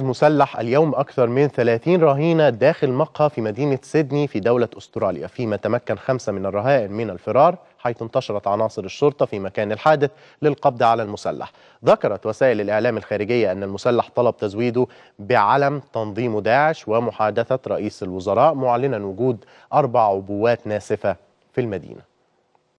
مسلح اليوم أكثر من 30 رهينة داخل مقهى في مدينة سيدني في دولة أستراليا فيما تمكن خمسة من الرهائن من الفرار حيث انتشرت عناصر الشرطة في مكان الحادث للقبض على المسلح ذكرت وسائل الإعلام الخارجية أن المسلح طلب تزويده بعلم تنظيم داعش ومحادثة رئيس الوزراء معلنا وجود أربع عبوات ناسفة في المدينة